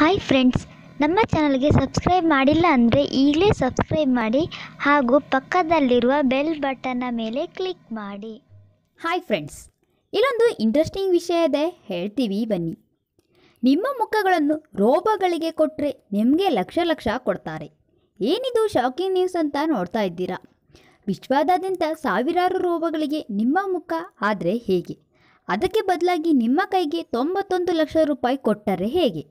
hi friends ನಮ್ಮ ಚಾನಲ್ಗೆ subscribe ಮಾಡಿಲ್ಲ ಅಂದರೆ ಈಗಲೇ ಸಬ್ಸ್ಕ್ರೈಬ್ ಮಾಡಿ ಹಾಗೂ ಪಕ್ಕದಲ್ಲಿರುವ ಬೆಲ್ ಬಟನ್ನ ಮೇಲೆ ಕ್ಲಿಕ್ ಮಾಡಿ ಹಾಯ್ ಫ್ರೆಂಡ್ಸ್ ಇಲ್ಲೊಂದು ಇಂಟ್ರೆಸ್ಟಿಂಗ್ ವಿಷಯ ಇದೆ ಹೇಳ್ತೀವಿ ಬನ್ನಿ ನಿಮ್ಮ ಮುಖಗಳನ್ನು ರೋಬಗಳಿಗೆ ಕೊಟ್ಟರೆ ನಿಮಗೆ ಲಕ್ಷ ಲಕ್ಷ ಕೊಡ್ತಾರೆ ಏನಿದು ಶಾಕಿಂಗ್ ನ್ಯೂಸ್ ಅಂತ ನೋಡ್ತಾ ಇದ್ದೀರಾ ವಿಶ್ವದಾದ್ಯಂತ ಸಾವಿರಾರು ರೋಬಗಳಿಗೆ ನಿಮ್ಮ ಮುಖ ಆದರೆ ಹೇಗೆ ಅದಕ್ಕೆ ಬದಲಾಗಿ ನಿಮ್ಮ ಕೈಗೆ ತೊಂಬತ್ತೊಂದು ಲಕ್ಷ ರೂಪಾಯಿ ಕೊಟ್ಟರೆ ಹೇಗೆ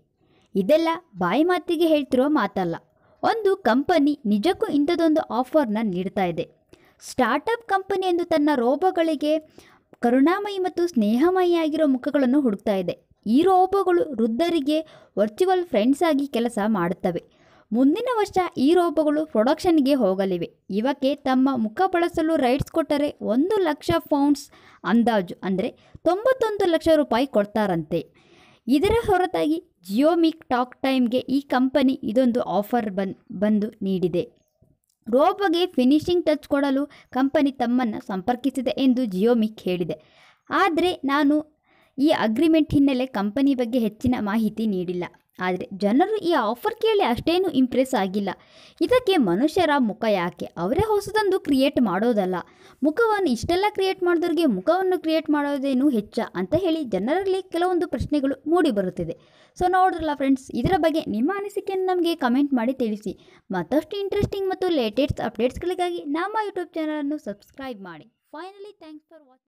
ಇದೆಲ್ಲ ಬಾಯಿ ಮಾತಿಗೆ ಹೇಳ್ತಿರುವ ಮಾತಲ್ಲ ಒಂದು ಕಂಪನಿ ನಿಜಕ್ಕೂ ಇಂಥದ್ದೊಂದು ಆಫರ್ನ ನೀಡ್ತಾ ಇದೆ ಸ್ಟಾರ್ಟಪ್ ಕಂಪನಿ ಎಂದು ತನ್ನ ರೋಬೋಗಳಿಗೆ ಕರುಣಾಮಯಿ ಮತ್ತು ಆಗಿರೋ ಮುಖಗಳನ್ನು ಹುಡುಕ್ತಾ ಇದೆ ಈ ರೋಬೋಗಳು ವೃದ್ಧರಿಗೆ ವರ್ಚುವಲ್ ಫ್ರೆಂಡ್ಸ್ ಆಗಿ ಕೆಲಸ ಮಾಡುತ್ತವೆ ಮುಂದಿನ ವರ್ಷ ಈ ರೋಬೋಗಳು ಪ್ರೊಡಕ್ಷನ್ಗೆ ಹೋಗಲಿವೆ ಇವಕ್ಕೆ ತಮ್ಮ ಮುಖ ಬಳಸಲು ರೈಟ್ಸ್ ಕೊಟ್ಟರೆ ಒಂದು ಲಕ್ಷ ಪೌಂಡ್ಸ್ ಅಂದಾಜು ಅಂದರೆ ತೊಂಬತ್ತೊಂದು ಲಕ್ಷ ರೂಪಾಯಿ ಕೊಡ್ತಾರಂತೆ ಇದರ ಹೊರತಾಗಿ ಜಿಯೋಮಿಕ್ ಟಾಕ್ ಟೈಮ್ಗೆ ಈ ಕಂಪನಿ ಇದೊಂದು ಆಫರ್ ಬನ್ ಬಂದು ನೀಡಿದೆ ರೋಬೋಗೆ ಫಿನಿಶಿಂಗ್ ಟಚ್ ಕೊಡಲು ಕಂಪನಿ ತಮ್ಮನ್ನು ಸಂಪರ್ಕಿಸಿದೆ ಎಂದು ಜಿಯೋಮಿಕ್ ಹೇಳಿದೆ ಆದರೆ ನಾನು ಈ ಅಗ್ರಿಮೆಂಟ್ ಹಿನ್ನೆಲೆ ಕಂಪನಿ ಬಗ್ಗೆ ಹೆಚ್ಚಿನ ಮಾಹಿತಿ ನೀಡಿಲ್ಲ ಆದರೆ ಜನರು ಈ ಆಫರ್ ಕೇಳಿ ಅಷ್ಟೇನು ಇಂಪ್ರೆಸ್ ಆಗಿಲ್ಲ ಇದಕ್ಕೆ ಮನುಷ್ಯರ ಮುಖ ಯಾಕೆ ಅವರೇ ಹೊಸದೊಂದು ಕ್ರಿಯೇಟ್ ಮಾಡೋದಲ್ಲ ಮುಖವನ್ನು ಇಷ್ಟೆಲ್ಲ ಕ್ರಿಯೇಟ್ ಮಾಡಿದವ್ರಿಗೆ ಮುಖವನ್ನು ಕ್ರಿಯೇಟ್ ಮಾಡೋದೇನು ಹೆಚ್ಚ ಅಂತ ಹೇಳಿ ಜನರಲ್ಲಿ ಕೆಲವೊಂದು ಪ್ರಶ್ನೆಗಳು ಮೂಡಿ ಬರುತ್ತಿದೆ ಸೊ ನೋಡ್ರಲ್ಲ ಫ್ರೆಂಡ್ಸ್ ಇದರ ಬಗ್ಗೆ ನಿಮ್ಮ ಅನಿಸಿಕೆಯನ್ನು ನಮಗೆ ಕಮೆಂಟ್ ಮಾಡಿ ತಿಳಿಸಿ ಮತ್ತಷ್ಟು ಇಂಟ್ರೆಸ್ಟಿಂಗ್ ಮತ್ತು ಲೇಟೆಸ್ಟ್ ಅಪ್ಡೇಟ್ಸ್ಗಳಿಗಾಗಿ ನಮ್ಮ ಯೂಟ್ಯೂಬ್ ಚಾನಲನ್ನು ಸಬ್ಸ್ಕ್ರೈಬ್ ಮಾಡಿ ಫೈನಲಿ ಥ್ಯಾಂಕ್ಸ್ ಫಾರ್ ವಾಚಿಂಗ್